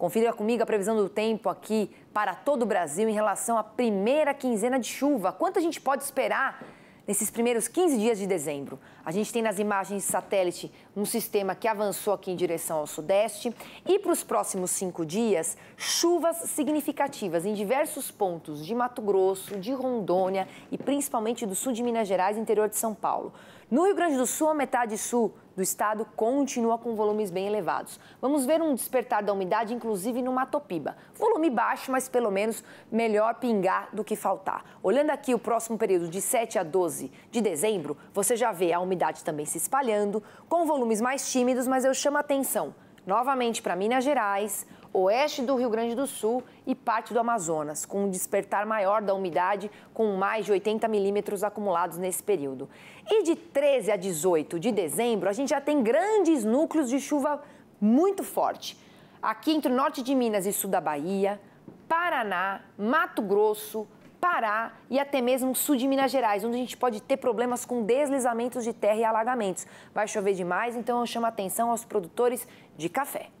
Confira comigo a previsão do tempo aqui para todo o Brasil em relação à primeira quinzena de chuva. Quanto a gente pode esperar nesses primeiros 15 dias de dezembro? A gente tem nas imagens satélite um sistema que avançou aqui em direção ao sudeste e para os próximos cinco dias, chuvas significativas em diversos pontos de Mato Grosso, de Rondônia e principalmente do sul de Minas Gerais, interior de São Paulo. No Rio Grande do Sul, a metade sul do estado continua com volumes bem elevados. Vamos ver um despertar da umidade, inclusive no Matopiba. Volume baixo, mas pelo menos melhor pingar do que faltar. Olhando aqui o próximo período de 7 a 12 de dezembro, você já vê a umidade também se espalhando, com volumes mais tímidos, mas eu chamo a atenção novamente para Minas Gerais, oeste do Rio Grande do Sul e parte do Amazonas, com um despertar maior da umidade, com mais de 80 milímetros acumulados nesse período. E de 13 a 18 de dezembro, a gente já tem grandes núcleos de chuva muito forte. Aqui entre o norte de Minas e sul da Bahia, Paraná, Mato Grosso, Pará e até mesmo sul de Minas Gerais, onde a gente pode ter problemas com deslizamentos de terra e alagamentos. Vai chover demais, então eu chamo a atenção aos produtores de café.